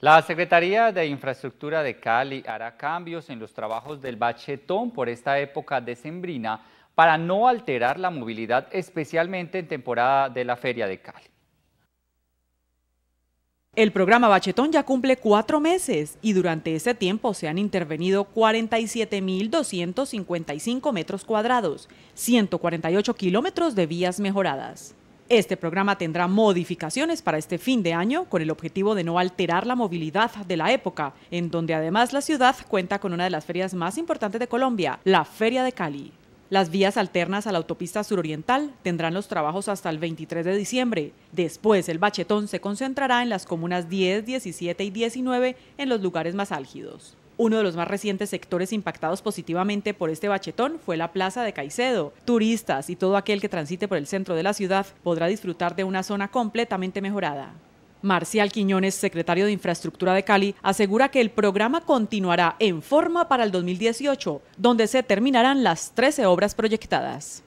La Secretaría de Infraestructura de Cali hará cambios en los trabajos del bachetón por esta época decembrina para no alterar la movilidad, especialmente en temporada de la Feria de Cali. El programa Bachetón ya cumple cuatro meses y durante ese tiempo se han intervenido 47.255 metros cuadrados, 148 kilómetros de vías mejoradas. Este programa tendrá modificaciones para este fin de año con el objetivo de no alterar la movilidad de la época, en donde además la ciudad cuenta con una de las ferias más importantes de Colombia, la Feria de Cali. Las vías alternas a la autopista suroriental tendrán los trabajos hasta el 23 de diciembre. Después, el bachetón se concentrará en las comunas 10, 17 y 19 en los lugares más álgidos. Uno de los más recientes sectores impactados positivamente por este bachetón fue la Plaza de Caicedo. Turistas y todo aquel que transite por el centro de la ciudad podrá disfrutar de una zona completamente mejorada. Marcial Quiñones, secretario de Infraestructura de Cali, asegura que el programa continuará en forma para el 2018, donde se terminarán las 13 obras proyectadas.